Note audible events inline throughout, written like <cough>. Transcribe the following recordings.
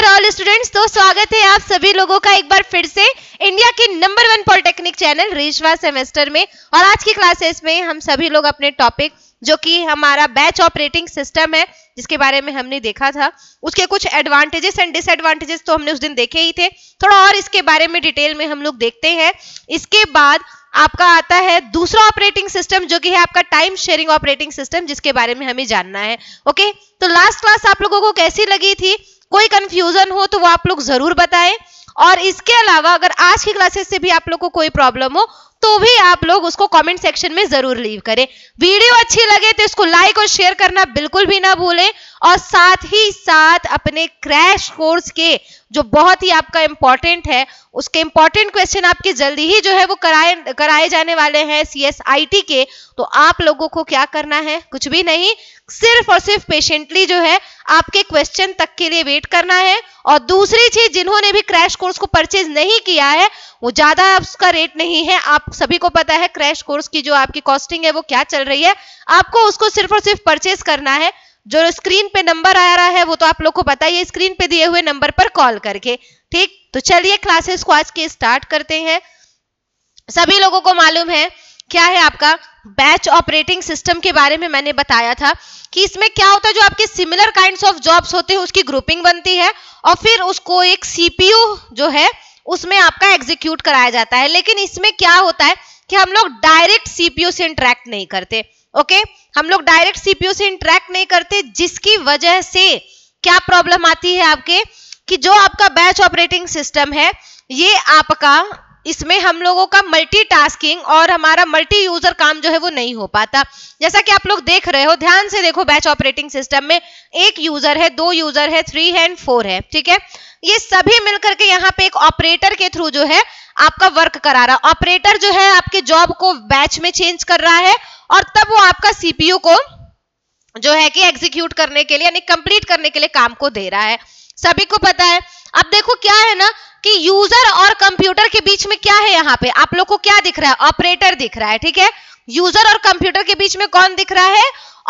Dear all students तो स्वागत है आप सभी लोगों का एक बार फिर से इंडिया के नंबर वन पॉलिटेक्निक चैनल रेशवा सेमेस्टर में और आज की क्लासेस में हम सभी लोग अपने टॉपिक जो कि हमारा बैच ऑपरेटिंग सिस्टम है जिसके बारे में हमने देखा था उसके कुछ एडवांटेजेस एंड डिसएडवांटेजेस तो हमने उस दिन देखे ही थे थोड़ा और इसके बारे में डिटेल में हम लोग देखते हैं इसके बाद आपका आता है दूसरा ऑपरेटिंग सिस्टम जो कि है आपका टाइम शेयरिंग ऑपरेटिंग सिस्टम जिसके बारे में हमें जानना है ओके तो लास्ट क्लास आप लोगों को कैसी लगी थी कोई कंफ्यूजन हो तो वो आप लोग जरूर बताएं और इसके अलावा अगर आज की क्लासेस से भी आप लोग को कोई प्रॉब्लम हो तो भी आप लोग उसको कमेंट सेक्शन में जरूर लीव करें वीडियो अच्छी लगे तो इसको लाइक और शेयर करना बिल्कुल भी ना भूलें और साथ ही साथ अपने क्रैश कोर्स के जो बहुत ही आपका इंपॉर्टेंट है उसके इंपॉर्टेंट क्वेश्चन आपके जल्दी ही जो है वो कराए कराए जाने वाले हैं सीएसआईटी के तो आप लोगों को क्या करना है कुछ भी नहीं सिर्फ और सिर्फ पेशेंटली जो है आपके क्वेश्चन तक के लिए वेट करना है और दूसरी चीज जिन्होंने भी क्रैश कोर्स को परचेज नहीं किया है वो ज्यादा उसका रेट नहीं है आप सभी को पता है क्रैश कोर्स की जो आपकी कॉस्टिंग है वो क्या चल रही है आपको उसको सिर्फ और सिर्फ परचेस करना है जो स्क्रीन पे नंबर आ रहा है वो तो आप लोग को पता ही है स्क्रीन पे दिए हुए नंबर पर कॉल करके ठीक तो चलिए क्लासेस को आज के स्टार्ट करते हैं सभी लोगों को मालूम है क्या है आपका बैच ऑपरेटिंग सिस्टम के बारे में मैंने बताया था कि इसमें क्या होता है जो आपके सिमिलर काइंड ऑफ जॉब्स होते हैं उसकी ग्रुपिंग बनती है और फिर उसको एक सीपीयू जो है उसमें आपका एग्जीक्यूट कराया जाता है लेकिन इसमें क्या होता है कि हम लोग डायरेक्ट सीपीयू से इंटरेक्ट नहीं करते ओके हम लोग डायरेक्ट सीपीयू से इंटरेक्ट नहीं करते जिसकी वजह से क्या प्रॉब्लम आती है आपके कि जो आपका बैच ऑपरेटिंग सिस्टम है ये आपका इसमें हम लोगों का मल्टीटास्किंग और हमारा मल्टी यूजर काम जो है वो नहीं हो पाता जैसा कि आप लोग देख रहे हो ध्यान से देखो बैच ऑपरेटिंग सिस्टम में एक यूजर है दो यूजर है थ्री है एंड फोर है ठीक है ये सभी मिलकर के यहाँ पे एक ऑपरेटर के थ्रू जो है आपका वर्क करा रहा ऑपरेटर जो है आपके जॉब को बैच में चेंज कर रहा है और तब वो आपका सीपीयू को जो है कि एग्जीक्यूट करने के लिए यानी कंप्लीट करने के लिए काम को दे रहा है सभी को पता है अब देखो क्या है ना कि यूजर और कंप्यूटर के बीच में क्या है यहाँ पे आप लोग को क्या दिख रहा है ऑपरेटर दिख रहा है ठीक है यूजर और कंप्यूटर के बीच में कौन दिख रहा है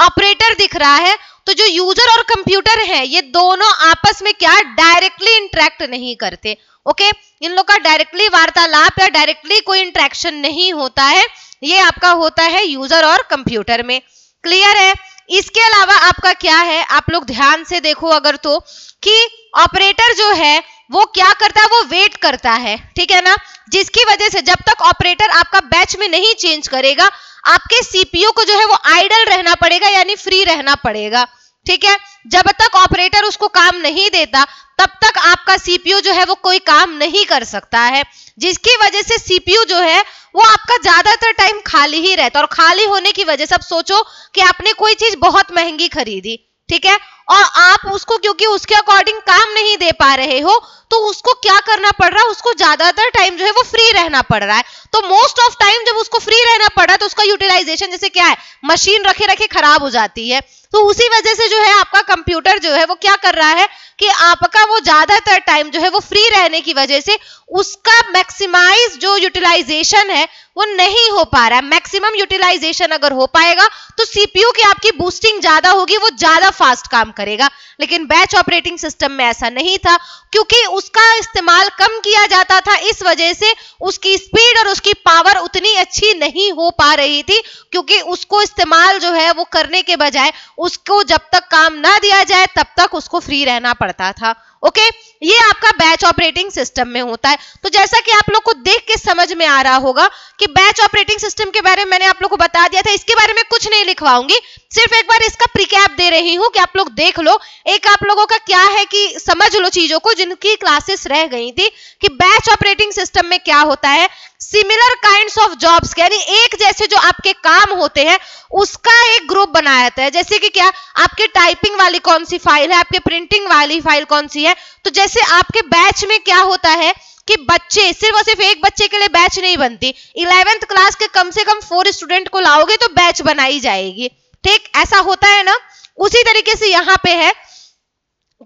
ऑपरेटर दिख रहा है तो जो यूजर और कंप्यूटर है ये दोनों आपस में क्या डायरेक्टली इंटरेक्ट नहीं करते ओके इन लोग का डायरेक्टली वार्तालाप या डायरेक्टली कोई इंटरेक्शन नहीं होता है ये आपका होता है यूजर और कंप्यूटर में क्लियर है इसके अलावा आपका क्या है आप लोग ध्यान से देखो अगर तो कि ऑपरेटर जो है वो क्या करता है वो वेट करता है ठीक है ना जिसकी वजह से जब तक ऑपरेटर आपका बैच में नहीं चेंज करेगा आपके सीपीयू को जो है वो आइडल रहना पड़ेगा यानी फ्री रहना पड़ेगा ठीक है जब तक ऑपरेटर उसको काम नहीं देता तब तक आपका सीपीयू जो है वो कोई काम नहीं कर सकता है जिसकी वजह से सीपीयू जो है वो आपका ज्यादातर टाइम खाली ही रहता है और खाली होने की वजह से अब सोचो कि आपने कोई चीज बहुत महंगी खरीदी ठीक है और आप उसको क्योंकि उसके अकॉर्डिंग काम नहीं दे पा रहे हो तो उसको क्या करना पड़ रहा है उसको ज्यादातर टाइम जो है वो फ्री रहना पड़ रहा है तो मोस्ट ऑफ टाइम जब उसको फ्री रहना पड़ रहा है तो उसका यूटिलाइजेशन जैसे क्या है मशीन रखे रखे खराब हो जाती है तो उसी वजह से जो है आपका कंप्यूटर जो है वो क्या कर रहा है कि आपका वो ज्यादातर टाइम जो है वो फ्री रहने की वजह से उसका मैक्सिमाइज जो यूटिलाइजेशन है वो नहीं हो पा रहा है मैक्सिमम यूटिलाइजेशन अगर हो पाएगा तो सीपीयू की आपकी बूस्टिंग ज्यादा होगी वो ज्यादा फास्ट काम करेगा लेकिन बैच ऑपरेटिंग सिस्टम में ऐसा नहीं था क्योंकि उसका इस्तेमाल कम किया जाता था इस वजह से उसकी स्पीड और उसकी पावर उतनी अच्छी नहीं हो पा रही थी क्योंकि उसको इस्तेमाल जो है वो करने के बजाय उसको जब तक काम ना दिया जाए तब तक उसको फ्री रहना पड़ता था ओके okay? ये आपका बैच ऑपरेटिंग सिस्टम में होता है तो जैसा कि आप लोग को देख के समझ में आ रहा होगा कि बैच ऑपरेटिंग सिस्टम के बारे में मैंने आप लोग को बता दिया था इसके बारे में कुछ नहीं लिखवाऊंगी सिर्फ एक बार इसका प्रिकैप दे रही हूं कि आप लोग दे देख लो एक आप लोगों का क्या है कि समझ लो चीजों को जिनकी क्लासेस रह गई थी कि बैच ऑपरेटिंग सिस्टम में क्या होता है सिमिलर काइंड ऑफ जॉब्स यानी एक जैसे जो आपके काम होते हैं उसका एक ग्रुप बनाया जाता है जैसे कि क्या आपके टाइपिंग वाली कौन सी फाइल है आपके प्रिंटिंग वाली फाइल कौन सी है तो जैसे आपके बैच में क्या होता है कि बच्चे सिर्फ और सिर्फ एक बच्चे के लिए बैच नहीं बनती इलेवेंथ क्लास के कम से कम फोर स्टूडेंट को लाओगे तो बैच बनाई जाएगी ठीक ऐसा होता है ना उसी तरीके से यहां पे है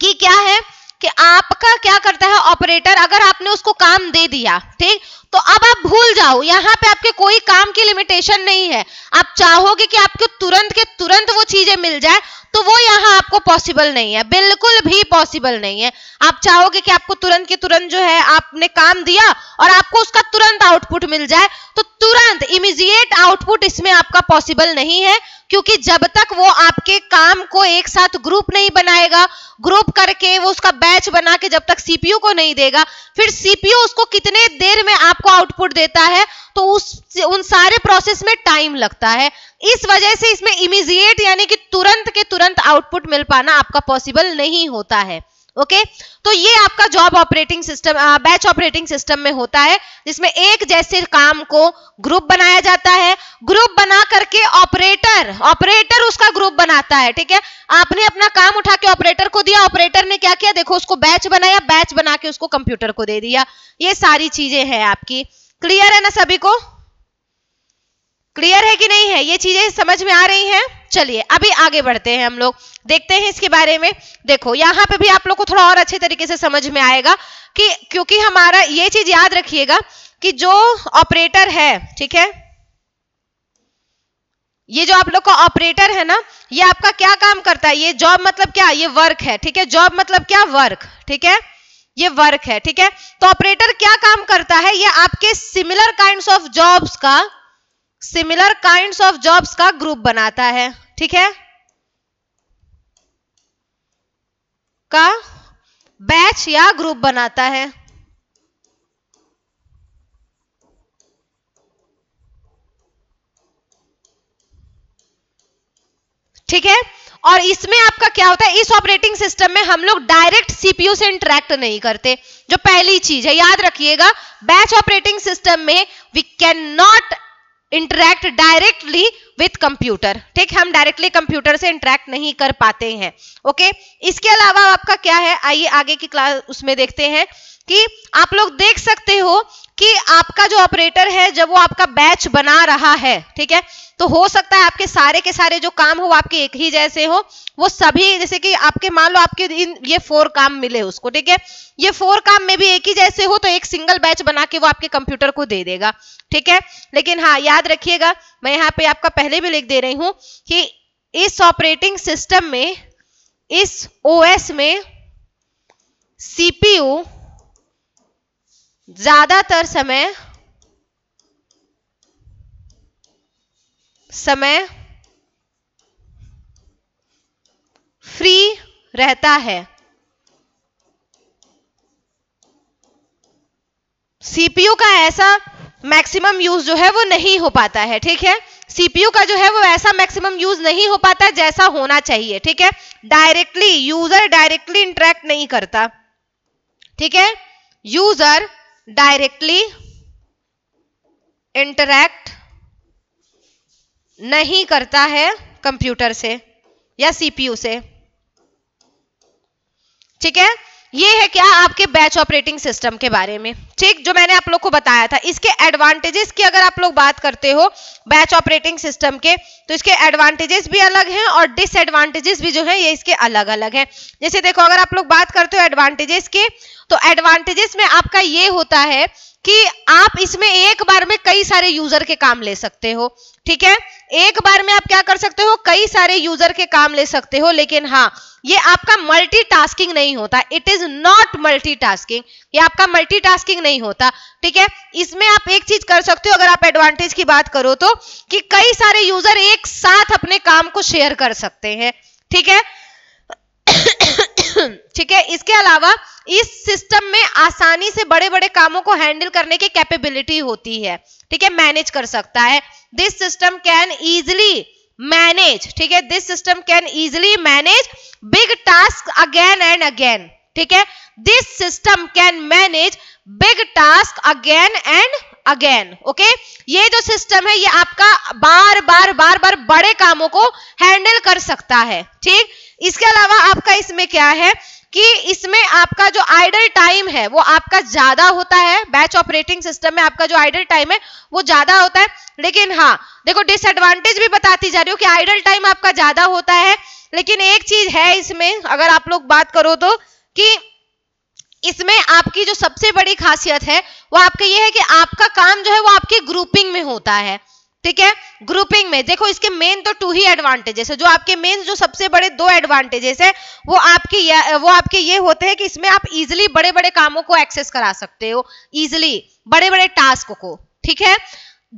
कि क्या है कि आपका क्या करता है ऑपरेटर अगर आपने उसको काम दे दिया ठीक तो अब आप भूल जाओ यहाँ पे आपके कोई काम की लिमिटेशन नहीं है आप चाहोगे कि आपको तुरंत के तुरंत वो चीजें मिल जाए तो वो यहाँ आपको पॉसिबल नहीं है बिल्कुल भी पॉसिबल नहीं है आप चाहोगे कि आपको तुरंत के तुरंत जो है आपने काम दिया और आपको उसका तुरंत आउटपुट मिल जाए तो तुरंत इमीजिएट आउटपुट इसमें आपका पॉसिबल नहीं है क्योंकि जब तक वो आपके काम को एक साथ ग्रुप नहीं बनाएगा ग्रुप करके वो उसका बैच बना के जब तक सीपीयू को नहीं देगा फिर सीपीयू उसको कितने देर में आपको आउटपुट देता है तो उस उन सारे प्रोसेस में टाइम लगता है इस वजह से इसमें इमीजिएट यानी कि तुरंत के तुरंत आउटपुट मिल पाना आपका पॉसिबल नहीं होता है ओके okay? तो ये आपका job operating system batch operating system में होता है जिसमें एक जैसे काम को ग्रुप बनाया जाता है ग्रुप बना करके ऑपरेटर ऑपरेटर उसका ग्रुप बनाता है ठीक है आपने अपना काम उठा के ऑपरेटर को दिया ऑपरेटर ने क्या किया देखो उसको बैच बनाया बैच बना के उसको कंप्यूटर को दे दिया ये सारी चीजें हैं आपकी क्लियर है ना सभी को क्लियर है कि नहीं है ये चीजें समझ में आ रही हैं चलिए अभी आगे बढ़ते हैं हम लोग देखते हैं इसके बारे में देखो यहाँ पे भी आप लोग को थोड़ा और अच्छे तरीके से समझ में आएगा कि क्योंकि हमारा ये चीज याद रखिएगा कि जो ऑपरेटर है ठीक है ये जो आप लोग का ऑपरेटर है ना ये आपका क्या काम करता है ये जॉब मतलब क्या ये वर्क है ठीक है जॉब मतलब क्या वर्क ठीक है ये वर्क है ठीक है तो ऑपरेटर क्या काम करता है ये आपके सिमिलर काइंड ऑफ जॉब्स का सिमिलर काइंड ऑफ जॉब्स का ग्रुप बनाता है ठीक है का बैच या ग्रुप बनाता है ठीक है और इसमें आपका क्या होता है इस ऑपरेटिंग सिस्टम में हम लोग डायरेक्ट सीपीयू से इंटरेक्ट नहीं करते जो पहली चीज है याद रखिएगा बैच ऑपरेटिंग सिस्टम में we can not interact directly with computer ठीक हम डायरेक्टली कंप्यूटर से इंटरेक्ट नहीं कर पाते हैं ओके okay? इसके अलावा आपका क्या है आइए आगे की क्लास उसमें देखते हैं कि आप लोग देख सकते हो कि आपका जो ऑपरेटर है जब वो आपका बैच बना रहा है ठीक है तो हो सकता है आपके सारे के सारे जो काम हो आपके एक ही जैसे हो वो सभी जैसे कि आपके मान लो आपके इन ये फोर काम मिले उसको ठीक है ये फोर काम में भी एक ही जैसे हो तो एक सिंगल बैच बना के वो आपके कंप्यूटर को दे देगा ठीक है लेकिन हाँ याद रखिएगा मैं यहाँ पे आपका पहले भी लिख दे रही हूँ कि इस ऑपरेटिंग सिस्टम में इस ओ में सीपीयू ज्यादातर समय समय फ्री रहता है सीपीयू का ऐसा मैक्सिमम यूज जो है वो नहीं हो पाता है ठीक है सीपीयू का जो है वो ऐसा मैक्सिमम यूज नहीं हो पाता जैसा होना चाहिए ठीक है डायरेक्टली यूजर डायरेक्टली इंटरेक्ट नहीं करता ठीक है यूजर डायरेक्टली इंटरैक्ट नहीं करता है कंप्यूटर से या सीपीयू से ठीक है ये है क्या आपके बैच ऑपरेटिंग सिस्टम के बारे में ठीक जो मैंने आप लोग को बताया था इसके एडवांटेजेस की अगर आप लोग बात करते हो बैच ऑपरेटिंग सिस्टम के तो इसके एडवांटेजेस भी अलग हैं और डिसएडवांटेजेस भी जो है ये इसके अलग अलग हैं जैसे देखो अगर आप लोग बात करते हो एडवांटेजेस के तो एडवांटेजेस में आपका ये होता है कि आप इसमें एक बार में कई सारे यूजर के काम ले सकते हो ठीक है एक बार में आप क्या कर सकते हो कई सारे यूजर के काम ले सकते हो लेकिन हाँ ये आपका मल्टीटास्किंग नहीं होता इट इज नॉट मल्टीटास्किंग ये आपका मल्टीटास्किंग नहीं होता ठीक है इसमें आप एक चीज कर सकते हो अगर आप एडवांटेज की बात करो तो कि कई सारे यूजर एक साथ अपने काम को शेयर कर सकते हैं ठीक है <coughs> ठीक है इसके अलावा इस सिस्टम में आसानी से बड़े बड़े कामों को हैंडल करने की कैपेबिलिटी होती है ठीक है मैनेज कर सकता है this system can easily manage ठीक है this system can easily manage big task again and again ठीक है this system can manage big task again and again okay ये जो सिस्टम है ये आपका बार बार बार बार बड़े कामों को हैंडल कर सकता है ठीक इसके अलावा आपका इसमें क्या है कि इसमें आपका जो आइडल टाइम है वो आपका ज्यादा होता है बैच ऑपरेटिंग सिस्टम में आपका जो आइडल टाइम है वो ज्यादा होता है लेकिन हाँ देखो डिसएडवांटेज भी बताती जा रही हूँ कि आइडल टाइम आपका ज्यादा होता है लेकिन एक चीज है इसमें अगर आप लोग बात करो तो कि इसमें आपकी जो सबसे बड़ी खासियत है वो आपका ये है कि आपका काम जो है वो आपकी ग्रुपिंग में होता है ठीक है ग्रुपिंग में देखो इसके मेन तो टू ही एडवांटेजेस है जो आपके मेन जो सबसे बड़े दो एडवांटेजेस है वो आपके वो आपके ये होते हैं कि इसमें आप इजिली बड़े बड़े कामों को एक्सेस करा सकते हो इजिली बड़े बड़े टास्क को ठीक है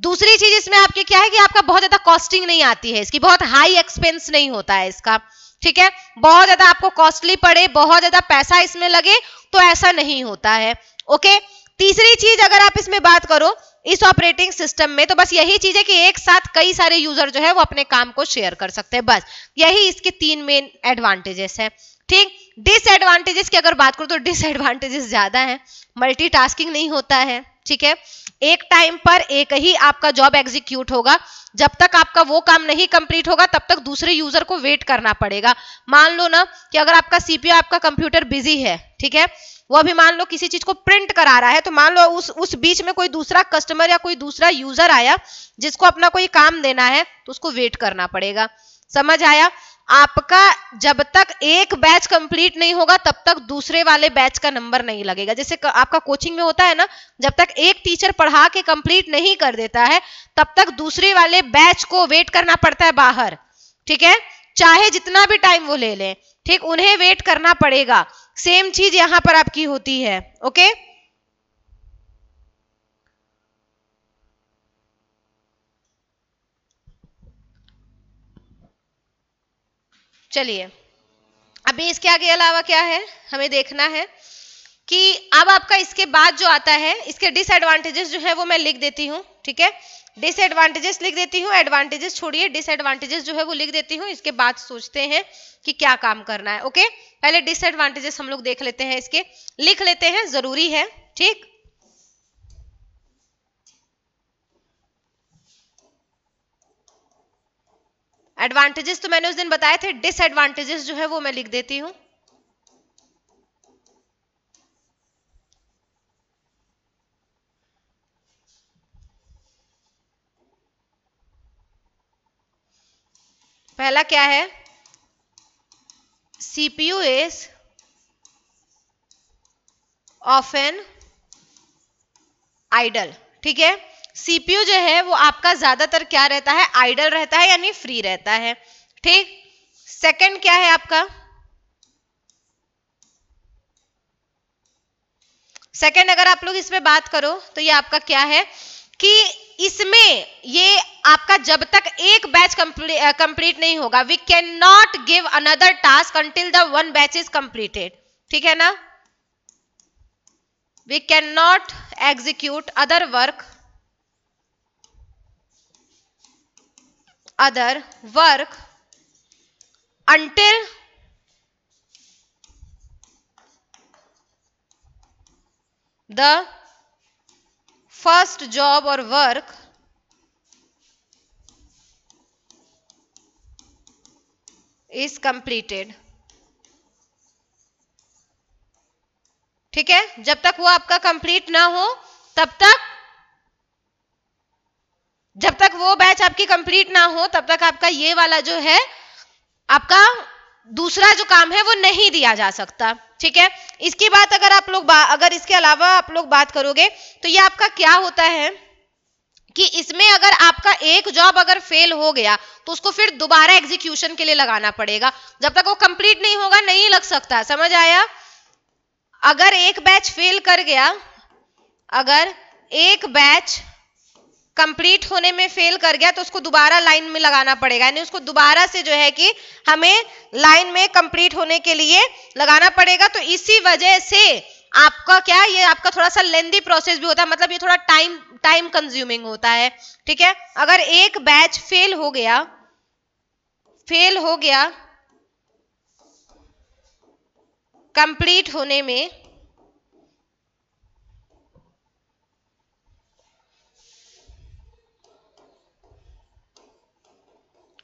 दूसरी चीज इसमें आपके क्या है कि आपका बहुत ज्यादा कॉस्टिंग नहीं आती है इसकी बहुत हाई एक्सपेंस नहीं होता है इसका ठीक है बहुत ज्यादा आपको कॉस्टली पड़े बहुत ज्यादा पैसा इसमें लगे तो ऐसा नहीं होता है ओके तीसरी चीज अगर आप इसमें बात करो इस ऑपरेटिंग सिस्टम में तो बस यही चीज है कि एक साथ कई सारे यूजर जो है वो अपने काम को शेयर कर सकते हैं बस यही इसके तीन मेन एडवांटेजेस है ठीक डिसएडवांटेजेस की अगर बात करो तो डिसएडवांटेजेस ज्यादा है मल्टीटास्किंग नहीं होता है ठीक है एक टाइम पर एक ही आपका जॉब एग्जीक्यूट होगा जब तक आपका वो काम नहीं कंप्लीट होगा तब तक दूसरे यूजर को वेट करना पड़ेगा मान लो ना कि अगर आपका सीपीओ आपका कंप्यूटर बिजी है ठीक है वो अभी मान लो किसी चीज को प्रिंट करा रहा है तो मान लो उस उस बीच में कोई दूसरा कस्टमर या कोई दूसरा यूजर आया जिसको अपना कोई काम देना है तो उसको वेट करना पड़ेगा समझ आया आपका जब तक एक बैच कंप्लीट नहीं होगा तब तक दूसरे वाले बैच का नंबर नहीं लगेगा जैसे आपका कोचिंग में होता है ना जब तक एक टीचर पढ़ा के कंप्लीट नहीं कर देता है तब तक दूसरे वाले बैच को वेट करना पड़ता है बाहर ठीक है चाहे जितना भी टाइम वो ले लें ठीक उन्हें वेट करना पड़ेगा सेम चीज यहां पर आपकी होती है ओके okay? चलिए अभी इसके आगे अलावा क्या है हमें देखना है कि अब आपका इसके बाद जो आता है इसके डिसएडवांटेजेस जो है वो मैं लिख देती हूँ ठीक है डिसएडवांटेजेस लिख देती हूँ एडवांटेजेस छोड़िए डिसएडवांटेजेस जो है वो लिख देती हूँ इसके बाद सोचते हैं कि क्या काम करना है ओके पहले डिसएडवांटेजेस हम लोग देख लेते हैं इसके लिख लेते हैं जरूरी है ठीक एडवांटेजेस तो मैंने उस दिन बताए थे डिसएडवांटेजेस जो है वो मैं लिख देती हूं पहला क्या है सीपीयू इज एन आइडल ठीक है सीपीयू जो है वो आपका ज्यादातर क्या रहता है आइडल रहता है यानी फ्री रहता है ठीक सेकंड क्या है आपका सेकंड अगर आप लोग इसमें बात करो तो ये आपका क्या है कि इसमें ये आपका जब तक एक बैच कंप्लीट नहीं होगा we can not give another task until the one batch is completed ठीक है ना we can not execute other work other work until the first job or work is completed ठीक है जब तक वो आपका कंप्लीट ना हो तब तक जब तक वो बैच आपकी कंप्लीट ना हो तब तक आपका ये वाला जो है आपका दूसरा जो काम है वो नहीं दिया जा सकता ठीक है इसकी बात अगर आप लोग अगर इसके अलावा आप लोग बात करोगे तो ये आपका क्या होता है कि इसमें अगर आपका एक जॉब अगर फेल हो गया तो उसको फिर दोबारा एग्जीक्यूशन के लिए लगाना पड़ेगा जब तक वो कंप्लीट नहीं होगा नहीं लग सकता समझ आया अगर एक बैच फेल कर गया अगर एक बैच कंप्लीट होने में फेल कर गया तो उसको दोबारा लाइन में लगाना पड़ेगा यानी उसको दोबारा से जो है कि हमें लाइन में कंप्लीट होने के लिए लगाना पड़ेगा तो इसी वजह से आपका क्या ये आपका थोड़ा सा लेंदी प्रोसेस भी होता है मतलब ये थोड़ा टाइम टाइम कंज्यूमिंग होता है ठीक है अगर एक बैच फेल हो गया फेल हो गया कंप्लीट होने में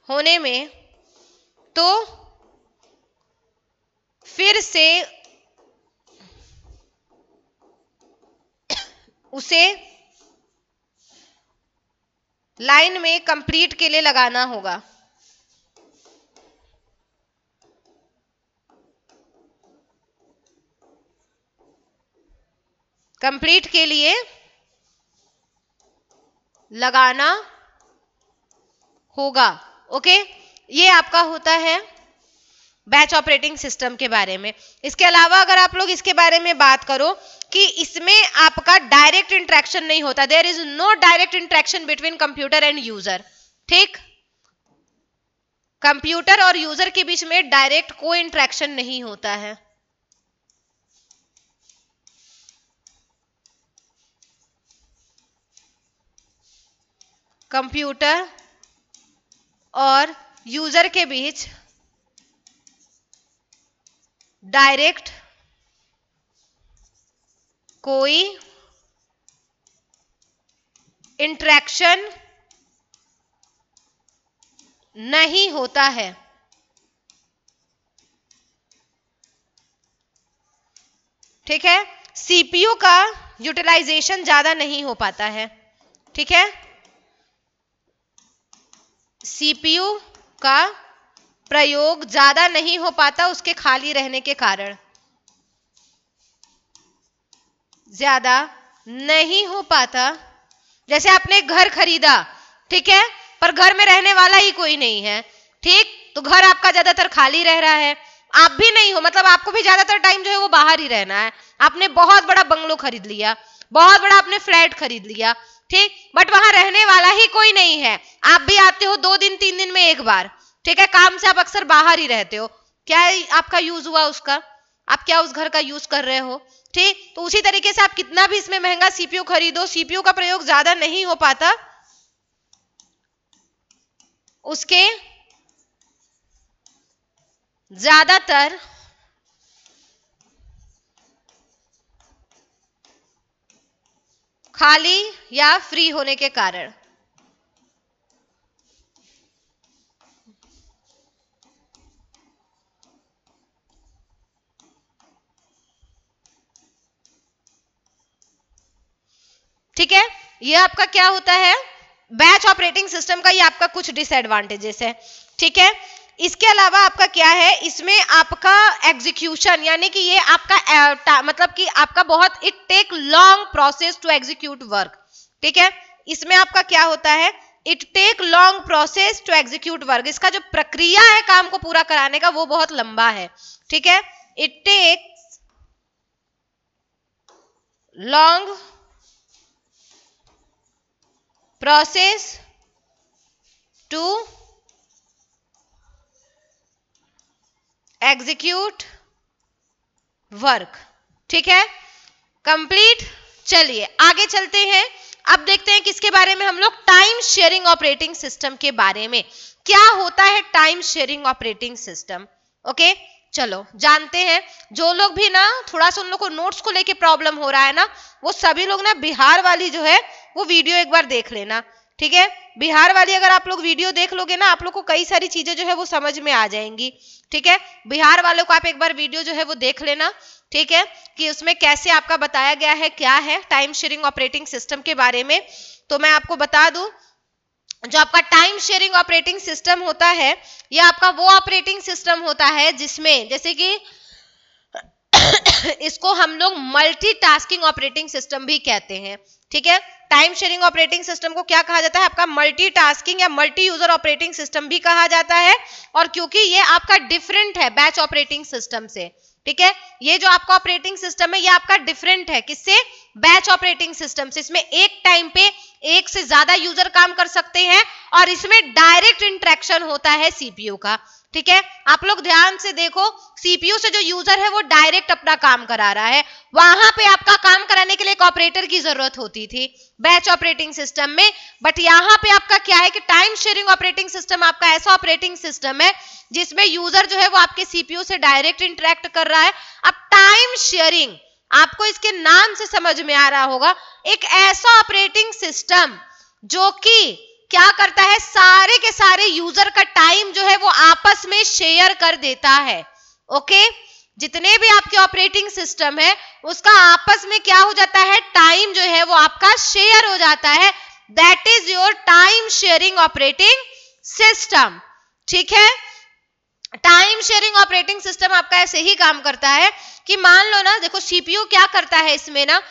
होने में तो फिर से उसे लाइन में कंप्लीट के लिए लगाना होगा कंप्लीट के लिए लगाना होगा ओके ये आपका होता है बैच ऑपरेटिंग सिस्टम के बारे में इसके अलावा अगर आप लोग इसके बारे में बात करो कि इसमें आपका डायरेक्ट इंट्रैक्शन नहीं होता there is no direct interaction between computer and user ठीक कंप्यूटर और यूजर के बीच में डायरेक्ट कोई इंट्रैक्शन नहीं होता है कंप्यूटर और यूजर के बीच डायरेक्ट कोई इंट्रैक्शन नहीं होता है ठीक है सीपीयू का यूटिलाइजेशन ज्यादा नहीं हो पाता है ठीक है सीपीयू का प्रयोग ज्यादा नहीं हो पाता उसके खाली रहने के कारण ज्यादा नहीं हो पाता जैसे आपने घर खरीदा ठीक है पर घर में रहने वाला ही कोई नहीं है ठीक तो घर आपका ज्यादातर खाली रह रहा है आप भी नहीं हो मतलब आपको भी ज्यादातर टाइम जो है वो बाहर ही रहना है आपने बहुत बड़ा बंगलो खरीद लिया बहुत बड़ा आपने फ्लैट खरीद लिया ठीक बट वहां रहने वाला ही कोई नहीं है आप भी आते हो दो दिन तीन दिन में एक बार ठीक है काम से आप अक्सर बाहर ही रहते हो क्या आपका यूज हुआ उसका आप क्या उस घर का यूज कर रहे हो ठीक तो उसी तरीके से आप कितना भी इसमें महंगा सीपीयू खरीदो सीपीयू का प्रयोग ज्यादा नहीं हो पाता उसके ज्यादातर खाली या फ्री होने के कारण ठीक है ये आपका क्या होता है बैच ऑपरेटिंग सिस्टम का ये आपका कुछ डिसएडवांटेजेस है ठीक है इसके अलावा आपका क्या है इसमें आपका एग्जीक्यूशन यानी कि ये आपका मतलब कि आपका बहुत it take long process to execute work ठीक है इसमें आपका क्या होता है it take long process to execute work इसका जो प्रक्रिया है काम को पूरा कराने का वो बहुत लंबा है ठीक है it take long process to execute work ठीक है कंप्लीट चलिए आगे चलते हैं अब देखते हैं किसके बारे में हम लोग टाइम शेयरिंग ऑपरेटिंग सिस्टम के बारे में क्या होता है time sharing operating system okay चलो जानते हैं जो लोग भी ना थोड़ा सा उन लोग को नोट्स को लेके प्रॉब्लम हो रहा है ना वो सभी लोग ना बिहार वाली जो है वो वीडियो एक बार देख लेना ठीक है बिहार वाली अगर आप लोग वीडियो देख लोगे ना आप लोग को कई सारी चीजें जो है वो समझ में आ जाएंगी ठीक है बिहार वालों को आप एक बार वीडियो जो है वो देख लेना ठीक है कि उसमें कैसे आपका बताया गया है क्या है टाइम शेयरिंग ऑपरेटिंग सिस्टम के बारे में तो मैं आपको बता दू जो आपका टाइम शेयरिंग ऑपरेटिंग सिस्टम होता है यह आपका वो ऑपरेटिंग सिस्टम होता है जिसमें जैसे कि <coughs> इसको हम लोग मल्टीटास्किंग ऑपरेटिंग सिस्टम भी कहते हैं ठीक है टाइम शेयरिंग ऑपरेटिंग सिस्टम को क्या कहा जाता है आपका मल्टीटास्किंग या मल्टी यूजर ऑपरेटिंग सिस्टम भी कहा जाता है और क्योंकि ये आपका डिफरेंट है बैच ऑपरेटिंग सिस्टम से ठीक है ये जो आपका ऑपरेटिंग सिस्टम है ये आपका डिफरेंट है किससे बैच ऑपरेटिंग सिस्टम से इसमें एक टाइम पे एक से ज्यादा यूजर काम कर सकते हैं और इसमें डायरेक्ट इंट्रैक्शन होता है सीपीयू का ठीक है आप लोग ध्यान से देखो सीपीयू से जो यूजर है वो डायरेक्ट अपना काम करा रहा है वहां पे आपका काम कराने के लिए एक ऑपरेटर की जरूरत होती थी बैच ऑपरेटिंग सिस्टम में बट यहाँ पे आपका क्या है कि टाइम शेयरिंग ऑपरेटिंग सिस्टम आपका ऐसा ऑपरेटिंग सिस्टम है जिसमें यूजर जो है वो आपके सीपीयू से डायरेक्ट इंटरेक्ट कर रहा है अब टाइम शेयरिंग आपको इसके नाम से समझ में आ रहा होगा एक ऐसा ऑपरेटिंग सिस्टम जो कि क्या करता है सारे के सारे यूजर का टाइम जो है वो आपस में शेयर कर देता है ओके जितने भी आपके ऑपरेटिंग सिस्टम है उसका आपस में क्या हो जाता है टाइम जो है वो आपका शेयर हो जाता है that is your time sharing operating system ठीक है टाइम शेयरिंग ऑपरेटिंग सिस्टम आपका ऐसे ही काम करता है कि मान लो ना देखो सीपीयू क्या करता है इसमें ना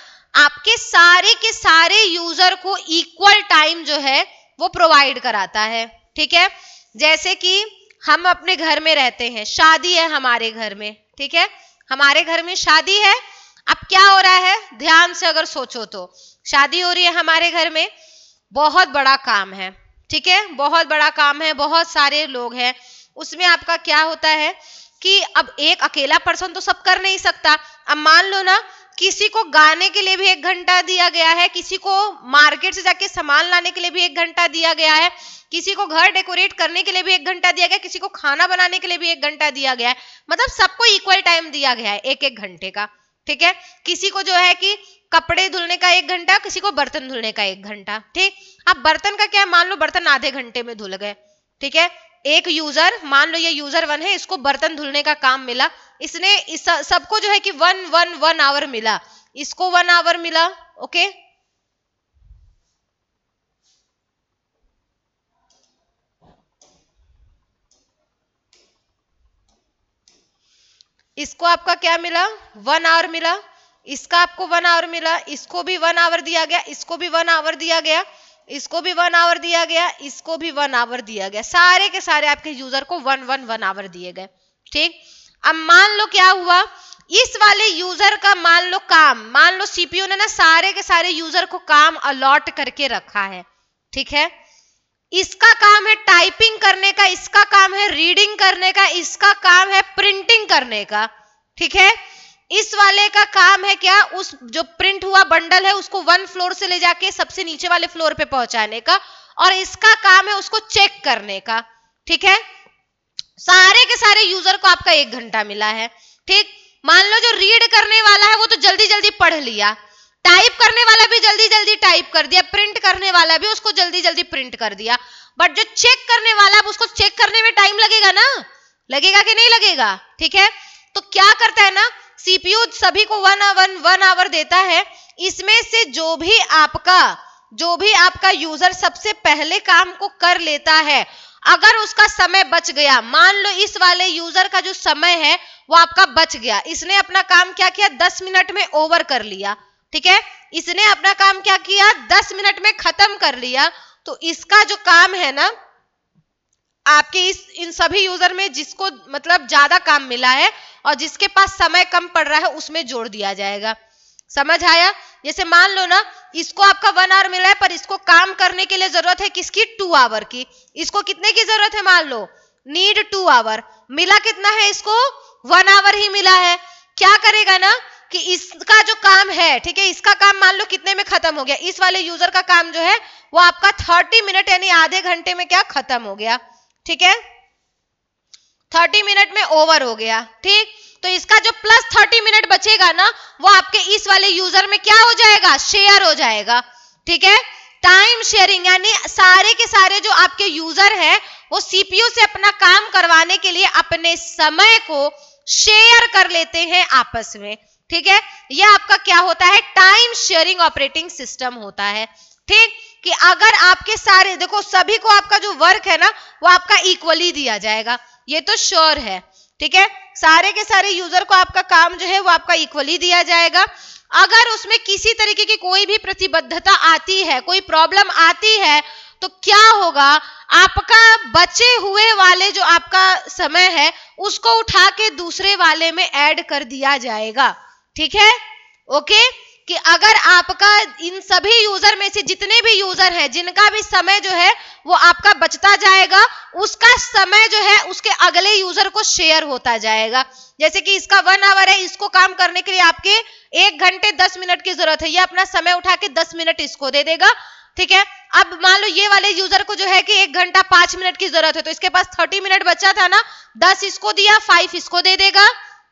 आपके सारे के सारे यूजर को इक्वल टाइम जो है वो प्रोवाइड कराता है ठीक है जैसे कि हम अपने घर में रहते हैं शादी है हमारे घर में ठीक है हमारे घर में शादी है अब क्या हो रहा है ध्यान से अगर सोचो तो शादी हो रही है हमारे घर में बहुत बड़ा काम है ठीक है बहुत बड़ा काम है बहुत सारे लोग हैं उसमें आपका क्या होता है कि अब एक अकेला पर्सन तो सब कर नहीं सकता अब मान लो ना किसी को गाने के लिए भी एक घंटा दिया गया है किसी को मार्केट से जाके सामान लाने के लिए भी एक घंटा दिया गया है किसी को घर डेकोरेट करने के लिए भी एक घंटा दिया गया किसी को खाना बनाने के लिए भी एक घंटा दिया गया है मतलब सबको इक्वल टाइम दिया गया है एक एक घंटे का ठीक है किसी को जो है कि कपड़े धुलने का एक घंटा किसी को बर्तन धुलने का एक घंटा ठीक अब बर्तन का क्या है मान लो बर्तन आधे घंटे में धुल गए ठीक है एक यूजर मान लो ये यूजर वन है इसको बर्तन धुलने का काम मिला इसने इस सबको जो है कि वन वन वन आवर मिला इसको वन आवर मिला ओके इसको आपका क्या मिला वन आवर मिला इसका आपको वन आवर मिला इसको भी वन आवर दिया गया इसको भी वन आवर दिया गया इसको भी वन आवर दिया गया इसको भी वन आवर दिया गया सारे के सारे आपके यूजर को वन वन वन आवर दिए गए ठीक अब मान लो क्या हुआ इस वाले यूजर का मान लो काम मान लो सीपीयू ने ना सारे के सारे यूजर को काम अलॉट करके रखा है ठीक है इसका काम है टाइपिंग करने का इसका काम है रीडिंग करने का इसका काम है प्रिंटिंग करने का ठीक है इस वाले का काम है क्या उस जो प्रिंट हुआ बंडल है उसको वन फ्लोर से ले जाके सबसे नीचे वाले फ्लोर पे पहुंचाने का और इसका काम है उसको चेक करने का ठीक है सारे के सारे यूजर को आपका एक घंटा मिला है ठीक मान लो जो रीड करने वाला है वो तो जल्दी जल्दी पढ़ लिया टाइप करने वाला भी जल्दी जल्दी टाइप कर दिया प्रिंट करने वाला भी उसको जल्दी जल्दी प्रिंट कर दिया बट जो चेक करने वाला उसको चेक करने में टाइम लगेगा ना लगेगा कि नहीं लगेगा ठीक है तो क्या करता है ना सीपीयू सभी को वन आवर वन आवर देता है इसमें से जो भी आपका जो भी आपका यूजर सबसे पहले काम को कर लेता है अगर उसका समय बच गया मान लो इस वाले यूजर का जो समय है वो आपका बच गया इसने अपना काम क्या किया दस मिनट में ओवर कर लिया ठीक है इसने अपना काम क्या किया दस मिनट में खत्म कर लिया तो इसका जो काम है ना आपके इस इन सभी यूजर में जिसको मतलब ज्यादा काम मिला है और जिसके पास समय कम पड़ रहा है उसमें जोड़ दिया जाएगा समझ आया जैसे मान लो ना इसको आपका वन आवर मिला है पर इसको काम करने के लिए जरूरत है किसकी टू आवर की इसको कितने की जरूरत है मान लो नीड टू आवर मिला कितना है इसको वन आवर ही मिला है क्या करेगा ना कि इसका जो काम है ठीक है इसका काम मान लो कितने में खत्म हो गया इस वाले यूजर का काम जो है वो आपका थर्टी मिनट यानी आधे घंटे में क्या खत्म हो गया ठीक है थर्टी मिनट में ओवर हो गया ठीक तो इसका जो प्लस थर्टी मिनट बचेगा ना वो आपके इस वाले यूजर में क्या हो जाएगा शेयर हो जाएगा ठीक है टाइम शेयरिंग यानी सारे के सारे जो आपके यूजर है वो सीपीयू से अपना काम करवाने के लिए अपने समय को शेयर कर लेते हैं आपस में ठीक है यह आपका क्या होता है टाइम शेयरिंग ऑपरेटिंग सिस्टम होता है ठीक कि अगर आपके सारे देखो सभी को आपका जो वर्क है ना वो आपका इक्वली दिया जाएगा ये तो श्योर है ठीक है सारे के सारे यूजर को आपका काम जो है वो आपका इक्वली दिया जाएगा अगर उसमें किसी तरीके की कोई भी प्रतिबद्धता आती है कोई प्रॉब्लम आती है तो क्या होगा आपका बचे हुए वाले जो आपका समय है उसको उठा के दूसरे वाले में ऐड कर दिया जाएगा ठीक है ओके okay? कि अगर आपका इन सभी यूजर में से जितने भी यूजर हैं जिनका भी समय जो है वो आपका बचता जाएगा उसका समय जो है उसके अगले यूजर को शेयर होता जाएगा जैसे कि इसका वन आवर है इसको काम करने के लिए आपके एक घंटे दस मिनट की जरूरत है ये अपना समय उठा के दस मिनट इसको दे देगा ठीक है अब मान लो ये वाले यूजर को जो है कि एक घंटा पांच मिनट की जरूरत है तो इसके पास थर्टी मिनट बचा था ना दस इसको दिया फाइव इसको दे देगा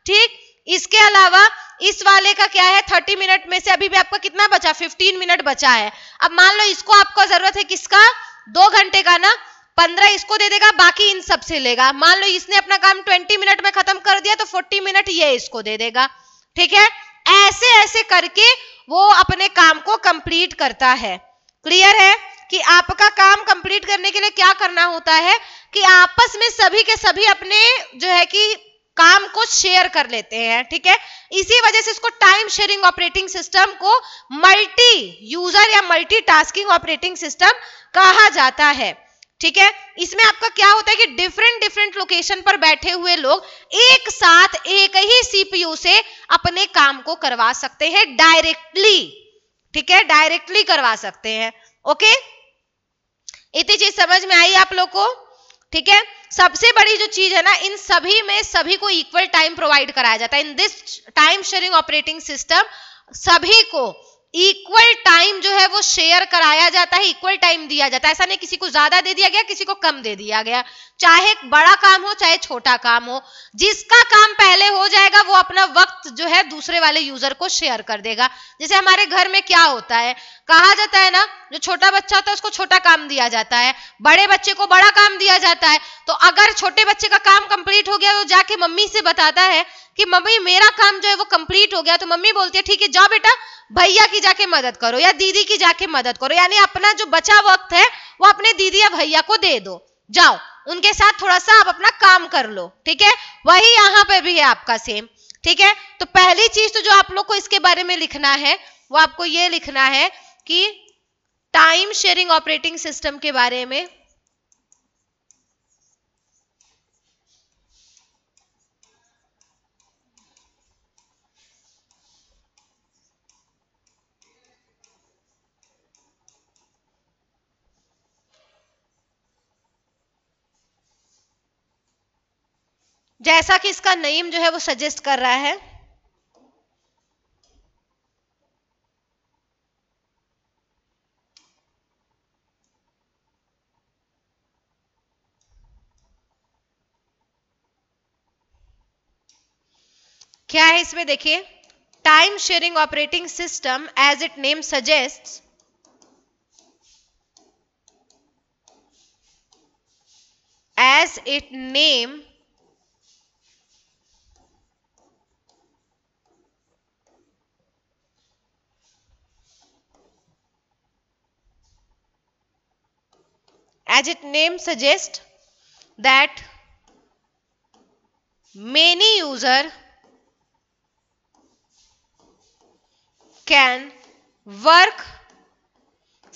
ठीक इसके अलावा इस वाले का क्या है थर्टी मिनट में से अभी भी आपका कितना बचा फिफ्टीन मिनट बचा है अब मान लो इसको आपको जरूरत है किसका दो घंटे का ना पंद्रह इसको दे देगा बाकी इन सब से लेगा मान लो इसने अपना काम ट्वेंटी मिनट में खत्म कर दिया तो फोर्टी मिनट ये इसको दे देगा ठीक है ऐसे ऐसे करके वो अपने काम को कंप्लीट करता है क्लियर है कि आपका काम कंप्लीट करने के लिए क्या करना होता है कि आपस में सभी के सभी अपने जो है कि काम को शेयर कर लेते हैं ठीक है इसी वजह से इसको टाइम शेयरिंग ऑपरेटिंग सिस्टम को मल्टी यूजर या मल्टी टास्किंग ऑपरेटिंग सिस्टम कहा जाता है ठीक है इसमें आपका क्या होता है कि डिफरेंट डिफरेंट लोकेशन पर बैठे हुए लोग एक साथ एक ही सीपीयू से अपने काम को करवा सकते हैं डायरेक्टली ठीक है डायरेक्टली करवा सकते हैं ओके इतनी चीज समझ में आई आप लोग को ठीक है सबसे बड़ी जो चीज है ना इन सभी में सभी को इक्वल टाइम प्रोवाइड कराया जाता है in this time sharing operating system सभी को इक्वल टाइम जो है वो शेयर कराया जाता है इक्वल टाइम दिया जाता है ऐसा नहीं किसी को ज्यादा दे दिया गया किसी को कम दे दिया गया चाहे बड़ा काम हो चाहे छोटा काम हो जिसका काम पहले हो जाएगा वो अपना वक्त जो है दूसरे वाले यूजर को शेयर कर देगा जैसे हमारे घर में क्या होता है कहा जाता है ना जो छोटा बच्चा होता है उसको छोटा काम दिया जाता है बड़े बच्चे को बड़ा काम दिया जाता है तो अगर छोटे बच्चे का काम कंप्लीट हो गया तो जाके मम्मी से बताता है कि मम्मी मेरा काम जो है वो कंप्लीट हो गया तो मम्मी बोलती है ठीक है जाओ बेटा भैया की जाके मदद करो या दीदी की जाके मदद करो यानी अपना जो बचा वक्त है वो अपने दीदी या भैया को दे दो जाओ उनके साथ थोड़ा सा आप अपना काम कर लो ठीक है वही यहाँ पे भी है आपका सेम ठीक है तो पहली चीज तो जो आप लोग को इसके बारे में लिखना है वो आपको ये लिखना है कि टाइम शेयरिंग ऑपरेटिंग सिस्टम के बारे में जैसा कि इसका नेम जो है वो सजेस्ट कर रहा है क्या है इसमें देखिए time sharing operating system as it name suggest as it name as its name suggest that many user can work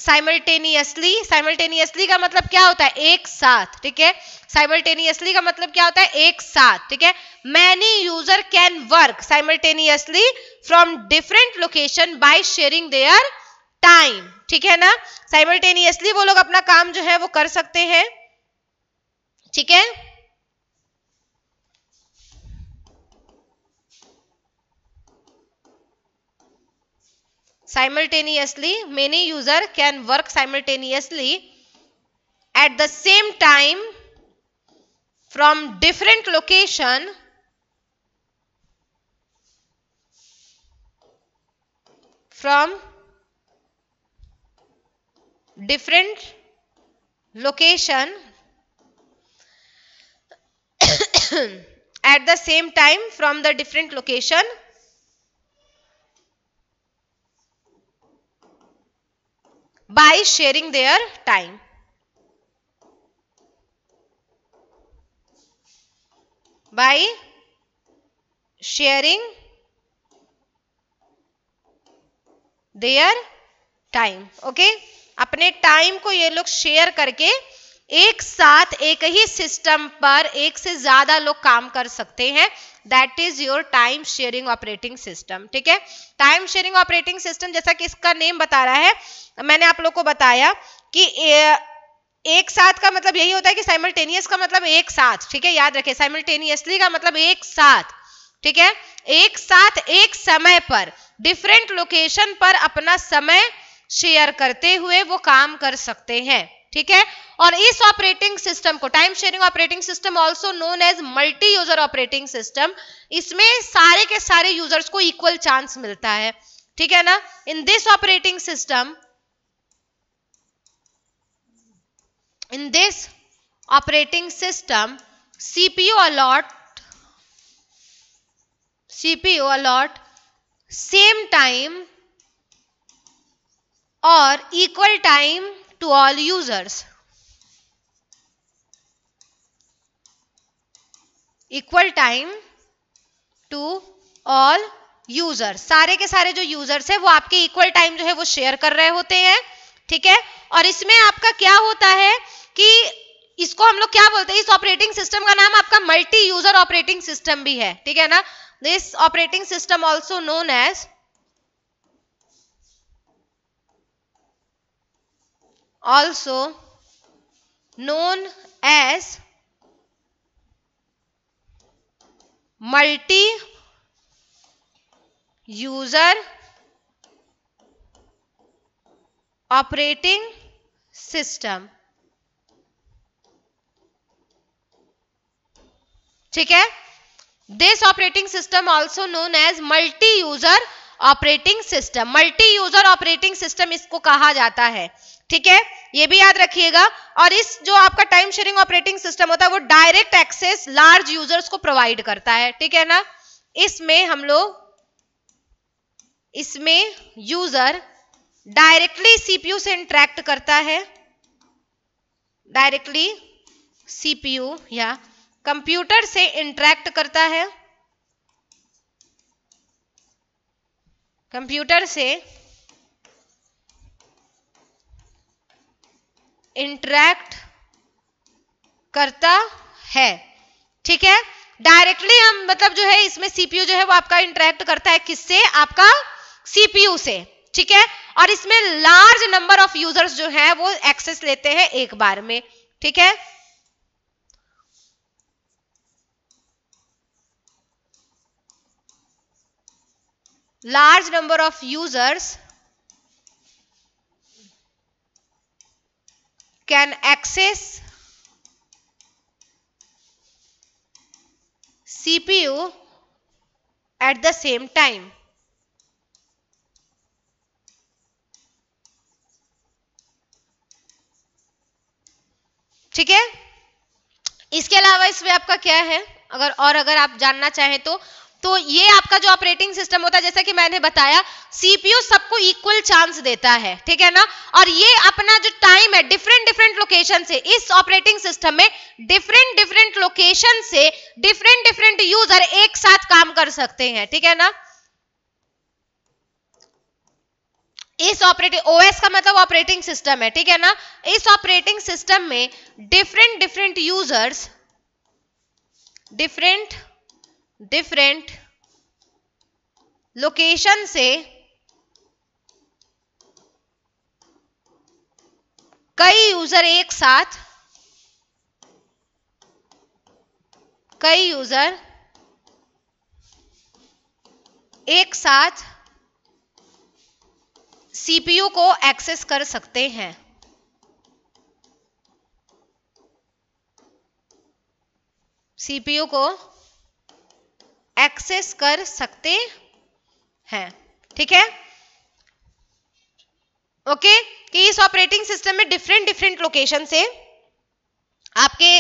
simultaneously simultaneously का मतलब क्या होता है एक साथ ठीक है साइमल्टेनियसली का मतलब क्या होता है एक साथ ठीक है many user can work simultaneously from different location by sharing their time ठीक है ना साइमल्टेनियसली वो लोग अपना काम जो है वो कर सकते हैं ठीक है simultaneously many user can work simultaneously at the same time from different location from different location <coughs> at the same time from the different location by sharing their time. By sharing their time. Okay. अपने time को ये लोग share करके एक साथ एक ही system पर एक से ज्यादा लोग काम कर सकते हैं that is your time sharing operating system ठीक है टाइम शेयरिंग ऑपरेटिंग सिस्टम जैसा कि इसका नेम बता रहा है मैंने आप लोग को बताया कि एक साथ का मतलब यही होता है कि साइमल्टेनियस का मतलब एक साथ ठीक है याद रखे साइमल्टेनियसली का मतलब एक साथ ठीक है एक साथ एक समय पर डिफरेंट लोकेशन पर अपना समय शेयर करते हुए वो काम कर सकते हैं ठीक है और इस ऑपरेटिंग सिस्टम को time sharing operating system also known as multi user operating system इसमें सारे के सारे यूजर्स को इक्वल चांस मिलता है ठीक है ना in this operating system in this operating system CPU allot CPU allot same time और equal time to all users equal time to all user सारे के सारे जो यूजर्स है वो आपके इक्वल टाइम जो है वो शेयर कर रहे होते हैं ठीक है और इसमें आपका क्या होता है कि इसको हम लोग क्या बोलते हैं इस ऑपरेटिंग सिस्टम का नाम आपका मल्टी यूजर ऑपरेटिंग सिस्टम भी है ठीक है ना this operating system also known as also known as multi user operating system ठीक है this operating system also known as multi user operating system multi user operating system इसको कहा जाता है ठीक है ये भी याद रखिएगा और इस जो आपका टाइम शेयरिंग ऑपरेटिंग सिस्टम होता है वो डायरेक्ट एक्सेस लार्ज यूजर्स को प्रोवाइड करता है ठीक है ना इसमें हम लोग इसमें यूजर डायरेक्टली सीपीयू से इंटरेक्ट करता है डायरेक्टली सीपीयू या कंप्यूटर से इंटरेक्ट करता है कंप्यूटर से इंटरेक्ट करता है ठीक है डायरेक्टली हम मतलब जो है इसमें सीपीयू जो है वो आपका इंटरेक्ट करता है किससे आपका सीपीयू से ठीक है और इसमें लार्ज नंबर ऑफ यूजर्स जो है वो एक्सेस लेते हैं एक बार में ठीक है large number of users can access CPU at the same time. ठीक है इसके अलावा इसमें आपका क्या है अगर और अगर आप जानना चाहें तो तो ये आपका जो ऑपरेटिंग सिस्टम होता है जैसा कि मैंने बताया सीपीयू सबको इक्वल चांस देता है ठीक है ना और ये अपना जो टाइम है डिफरेंट डिफरेंट लोकेशन से इस ऑपरेटिंग सिस्टम में डिफरेंट डिफरेंट लोकेशन से डिफरेंट डिफरेंट यूजर एक साथ काम कर सकते हैं ठीक है ना इस ऑपरेटिंग ओएस का मतलब ऑपरेटिंग सिस्टम है ठीक है ना इस ऑपरेटिंग सिस्टम में different different users different different location से कई यूजर एक साथ कई यूजर एक साथ सीपीयू को एक्सेस कर सकते हैं सीपीयू को एक्सेस कर सकते हैं ठीक है ओके कि इस ऑपरेटिंग सिस्टम में डिफरेंट डिफरेंट लोकेशन से आपके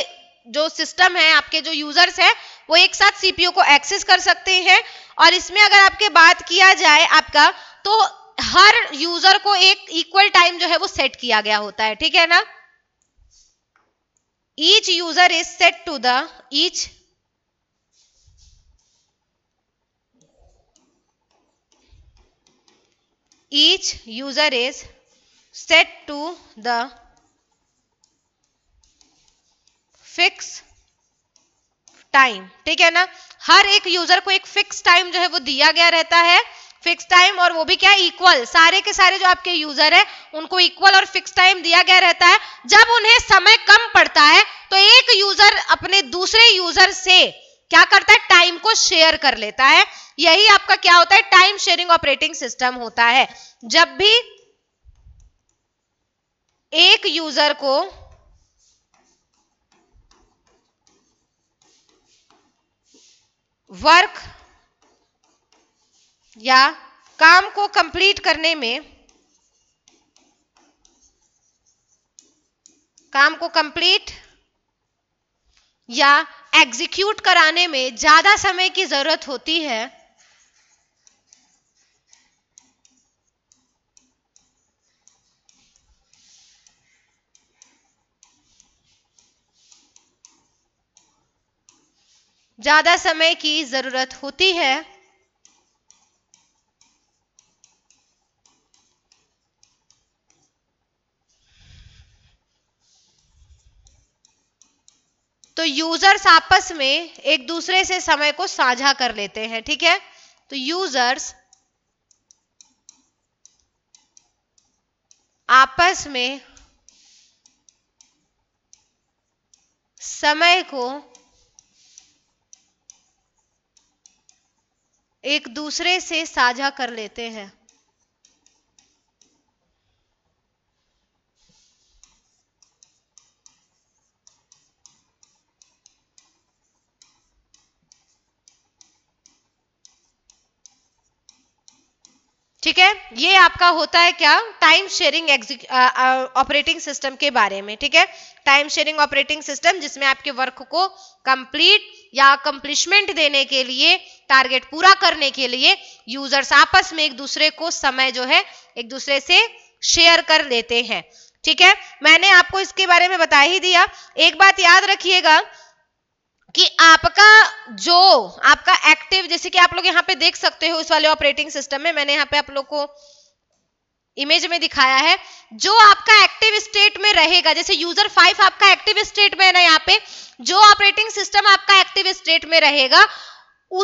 जो सिस्टम है आपके जो यूजर्स हैं वो एक साथ सीपीयू को एक्सेस कर सकते हैं और इसमें अगर आपके बात किया जाए आपका तो हर यूजर को एक इक्वल टाइम जो है वो सेट किया गया होता है ठीक है ना each user is set to the each each user is set to the fix time ठीक है ना हर एक यूजर को एक फिक्स टाइम जो है वो दिया गया रहता है फिक्स टाइम और वो भी क्या इक्वल सारे के सारे जो आपके यूजर है उनको इक्वल और फिक्स टाइम दिया गया रहता है जब उन्हें समय कम पड़ता है तो एक यूजर अपने दूसरे यूजर से क्या करता है टाइम को शेयर कर लेता है यही आपका क्या होता है टाइम शेयरिंग ऑपरेटिंग सिस्टम होता है जब भी एक यूजर को वर्क या काम को कंप्लीट करने में काम को कंप्लीट या एग्जीक्यूट कराने में ज्यादा समय की जरूरत होती है ज्यादा समय की जरूरत होती है तो यूजर्स आपस में एक दूसरे से समय को साझा कर लेते हैं ठीक है तो यूजर्स आपस में समय को एक दूसरे से साझा कर लेते हैं ठीक है ये आपका होता है क्या टाइम शेयरिंग ऑपरेटिंग सिस्टम के बारे में ठीक है टाइम शेयरिंग ऑपरेटिंग सिस्टम जिसमें आपके वर्क को कंप्लीट या कंप्लिशमेंट देने के लिए टारगेट पूरा करने के लिए यूजर्स आपस में एक दूसरे को समय जो है एक दूसरे से शेयर कर लेते हैं ठीक है मैंने आपको इसके बारे में बता ही दिया एक बात याद रखिएगा कि आपका जो आपका एक्टिव जैसे कि आप लोग यहाँ पे देख सकते हो इस वाले ऑपरेटिंग सिस्टम में मैंने यहाँ पे आप लोग को इमेज में दिखाया है जो आपका एक्टिव स्टेट में रहेगा जैसे यूजर फाइव आपका एक्टिव स्टेट में है ना यहाँ पे जो ऑपरेटिंग सिस्टम आपका एक्टिव स्टेट में रहेगा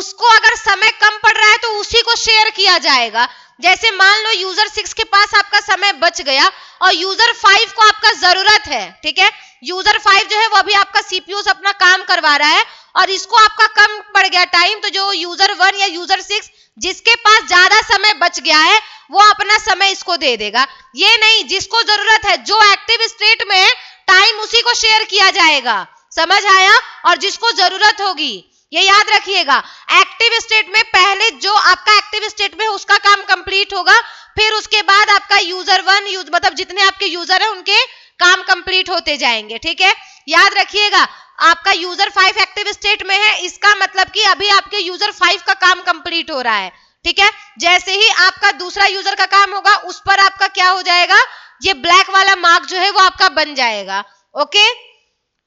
उसको अगर समय कम पड़ रहा है तो उसी को शेयर किया जाएगा जैसे मान लो यूजर सिक्स के पास आपका समय बच गया और यूजर फाइव को आपका जरूरत है ठीक है यूजर फाइव जो है वो अभी आपका सीपीयू से अपना काम करवा रहा है और इसको आपका कम पड़ गया टाइम तो जो यूजर वन या यूजर सिक्स जिसके पास ज्यादा समय बच गया है वो अपना समय इसको दे देगा ये नहीं जिसको जरूरत है जो एक्टिव स्टेट में है टाइम उसी को शेयर किया जाएगा समझ आया और जिसको जरूरत होगी ये याद रखिएगा एक्टिव स्टेट में पहले जो आपका एक्टिव स्टेट में उसका काम कंप्लीट होगा फिर उसके बाद आपका यूजर वन यूज मतलब जितने आपके यूजर है उनके काम कंप्लीट होते जाएंगे ठीक है याद रखिएगा आपका यूजर फाइव एक्टिव स्टेट में है इसका मतलब कि अभी आपके यूजर फाइव का काम कंप्लीट हो रहा है ठीक है जैसे ही आपका दूसरा यूजर का काम होगा उस पर आपका क्या हो जाएगा ये ब्लैक वाला मार्क जो है वो आपका बन जाएगा ओके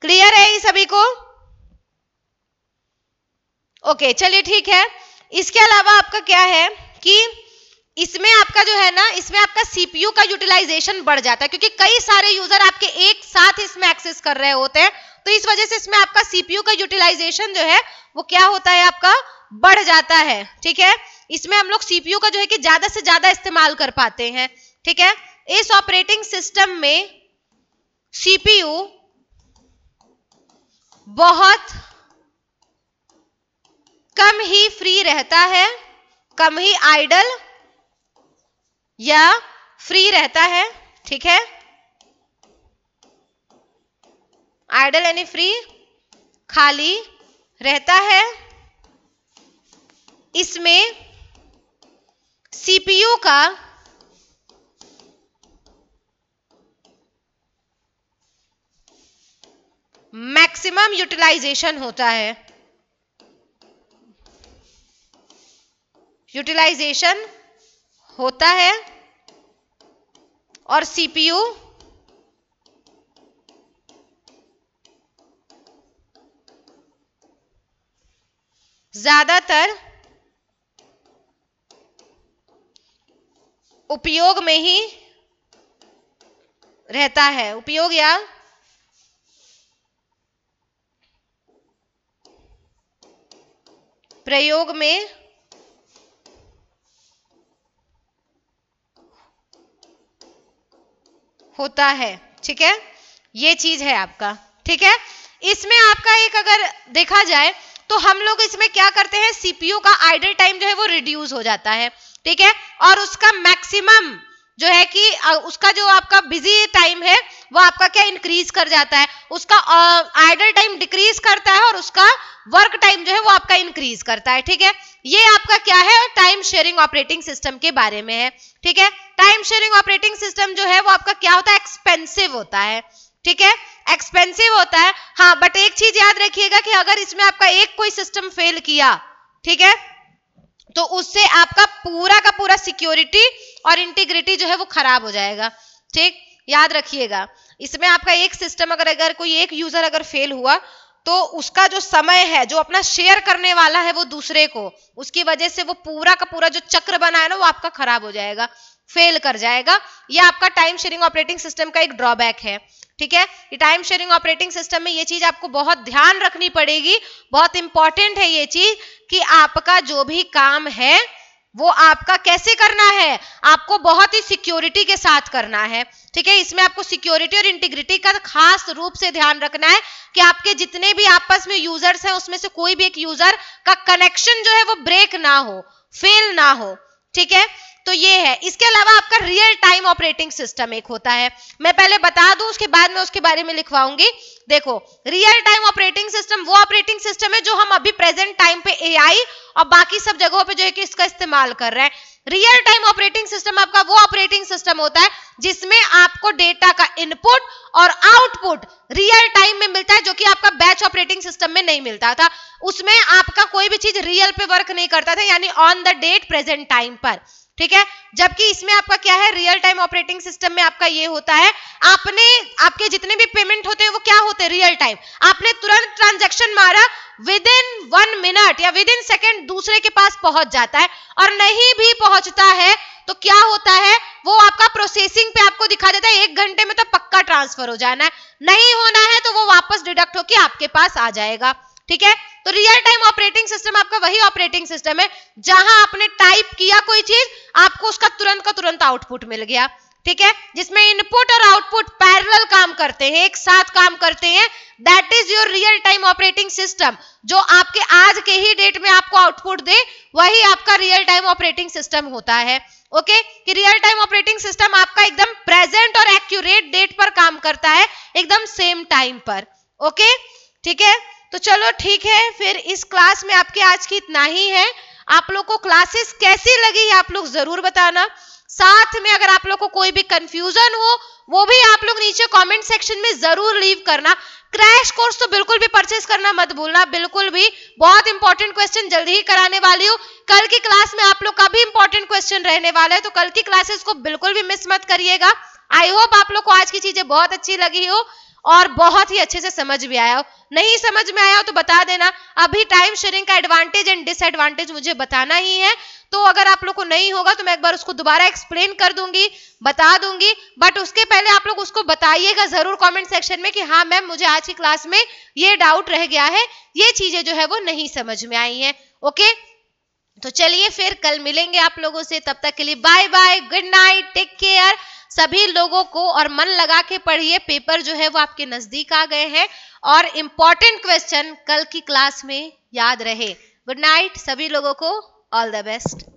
क्लियर है ये सभी को ओके चलिए ठीक है इसके अलावा आपका क्या है कि इसमें आपका जो है ना इसमें आपका सीपीयू का यूटिलाइजेशन बढ़ जाता है क्योंकि कई सारे यूजर आपके एक साथ इसमें एक्सेस कर रहे होते हैं तो इस वजह से इसमें आपका सीपीयू का यूटिलाइजेशन जो है वो क्या होता है आपका बढ़ जाता है ठीक है इसमें हम लोग सीपीयू का जो है कि ज्यादा से ज्यादा इस्तेमाल कर पाते हैं ठीक है इस ऑपरेटिंग सिस्टम में सीपीयू बहुत कम ही फ्री रहता है कम ही आइडल या फ्री रहता है ठीक है आइडल यानी फ्री खाली रहता है इसमें सीपीयू का मैक्सिमम यूटिलाइजेशन होता है यूटिलाइजेशन होता है और सीपीयू ज्यादातर उपयोग में ही रहता है उपयोग या प्रयोग में होता है ठीक है ये चीज है आपका ठीक है इसमें आपका एक अगर देखा जाए तो हम लोग इसमें क्या करते हैं सीपीयू का आइडल टाइम जो है वो रिड्यूस हो जाता है ठीक है और उसका मैक्सिमम जो है कि उसका जो आपका बिजी टाइम है वो आपका क्या इंक्रीज कर जाता है उसका आइडल टाइम डिक्रीज करता है और उसका वर्क टाइम जो है वो आपका इंक्रीज करता है ठीक है ये आपका क्या है टाइम शेयरिंग ऑपरेटिंग सिस्टम के बारे में है ठीक है टाइम शेयरिंग ऑपरेटिंग सिस्टम जो है वो आपका क्या होता है एक्सपेंसिव होता है ठीक है एक्सपेंसिव होता है हाँ बट एक चीज याद रखिएगा कि अगर इसमें आपका एक कोई सिस्टम फेल किया ठीक है तो उससे आपका पूरा का पूरा सिक्योरिटी और इंटीग्रिटी जो है वो खराब हो जाएगा ठीक याद रखिएगा इसमें आपका एक सिस्टम अगर अगर कोई एक यूजर अगर फेल हुआ तो उसका जो समय है जो अपना शेयर करने वाला है वो दूसरे को उसकी वजह से वो पूरा का पूरा जो चक्र बना है ना वो आपका खराब हो जाएगा फेल कर जाएगा यह आपका टाइम शेयरिंग ऑपरेटिंग सिस्टम का एक ड्रॉबैक है ठीक है ये टाइम शेयरिंग ऑपरेटिंग सिस्टम में ये चीज आपको बहुत ध्यान रखनी पड़ेगी बहुत इंपॉर्टेंट है ये चीज कि आपका जो भी काम है वो आपका कैसे करना है आपको बहुत ही सिक्योरिटी के साथ करना है ठीक है इसमें आपको सिक्योरिटी और इंटीग्रिटी का खास रूप से ध्यान रखना है कि आपके जितने भी आपस में यूजर्स हैं उसमें से कोई भी एक यूजर का कनेक्शन जो है वो ब्रेक ना हो फेल ना हो ठीक है तो ये है इसके अलावा आपका रियल टाइम ऑपरेटिंग सिस्टम एक होता है मैं पहले बता दूं उसके बाद में उसके बारे में लिखवाऊंगी देखो रियल टाइम ऑपरेटिंग सिस्टम वो ऑपरेटिंग सिस्टम है जो हम अभी प्रेजेंट टाइम पे एआई और बाकी सब जगहों पे जो है कि इसका इस्तेमाल कर रहे हैं रियल टाइम ऑपरेटिंग सिस्टम आपका वो ऑपरेटिंग सिस्टम होता है जिसमें आपको डेटा का इनपुट और आउटपुट रियल टाइम में मिलता है जो कि आपका बैच ऑपरेटिंग सिस्टम में नहीं मिलता था उसमें आपका कोई भी चीज रियल पे वर्क नहीं करता था यानी on the date present time पर ठीक है जबकि इसमें आपका क्या है रियल टाइम ऑपरेटिंग सिस्टम में आपका ये होता है आपने आपके जितने भी पेमेंट होते हैं वो क्या होते हैं रियल टाइम आपने तुरंत ट्रांजेक्शन मारा विद इन वन मिनट या विद इन सेकेंड दूसरे के पास पहुंच जाता है और नहीं भी पहुंचता है तो क्या होता है वो आपका प्रोसेसिंग पे आपको दिखा देता है एक घंटे में तो पक्का ट्रांसफर हो जाना है नहीं होना है तो वो वापस डिडक्ट होकर आपके पास आ जाएगा ठीक है तो रियल टाइम ऑपरेटिंग सिस्टम आपका वही ऑपरेटिंग सिस्टम है जहां आपने टाइप किया कोई चीज आपको उसका तुरंत का तुरंत आउटपुट मिल गया ठीक है जिसमें इनपुट और आउटपुट पैरेलल काम करते हैं एक साथ काम करते हैं that is your real time operating system जो आपके आज के ही डेट में आपको आउटपुट दे वही आपका रियल टाइम ऑपरेटिंग सिस्टम होता है ओके okay? कि रियल टाइम ऑपरेटिंग सिस्टम आपका एकदम प्रेजेंट और एक्यूरेट डेट पर काम करता है एकदम सेम टाइम पर ओके okay? ठीक है तो चलो ठीक है फिर इस क्लास में आपके आज की इतना ही है आप लोग को क्लासेस कैसी लगी आप लोग जरूर बताना साथ में अगर आप लोग को कोई भी कंफ्यूजन हो वो भी आप लोग नीचे कमेंट सेक्शन में जरूर लीव करना क्रैश कोर्स तो बिल्कुल भी परचेस करना मत भूलना बिल्कुल भी बहुत इंपॉर्टेंट क्वेश्चन जल्दी ही कराने वाली हूँ कल की क्लास में आप लोग का भी इंपॉर्टेंट क्वेश्चन रहने वाला है तो कल की क्लासेस को बिल्कुल भी मिस मत करिएगा आई होप आप लोग को आज की चीजें बहुत अच्छी लगी हो और बहुत ही अच्छे से समझ भी आया हो नहीं समझ में आया हो तो बता देना अभी टाइम शेयरिंग का एडवांटेज एंड डिसएडवांटेज मुझे बताना ही है तो अगर आप लोग को नहीं होगा तो मैं एक बार उसको दोबारा एक्सप्लेन कर दूंगी बता दूंगी बट उसके पहले आप लोग उसको बताइएगा जरूर कमेंट सेक्शन में कि हाँ मैम मुझे आज की क्लास में ये डाउट रह गया है ये चीजें जो है वो नहीं समझ में आई है ओके तो चलिए फिर कल मिलेंगे आप लोगों से तब तक के लिए bye bye good night take care सभी लोगों को और मन लगा के पढ़िए पेपर जो है वो आपके नजदीक आ गए हैं और इंपॉर्टेंट क्वेश्चन कल की क्लास में याद रहे गुड नाइट सभी लोगों को ऑल द बेस्ट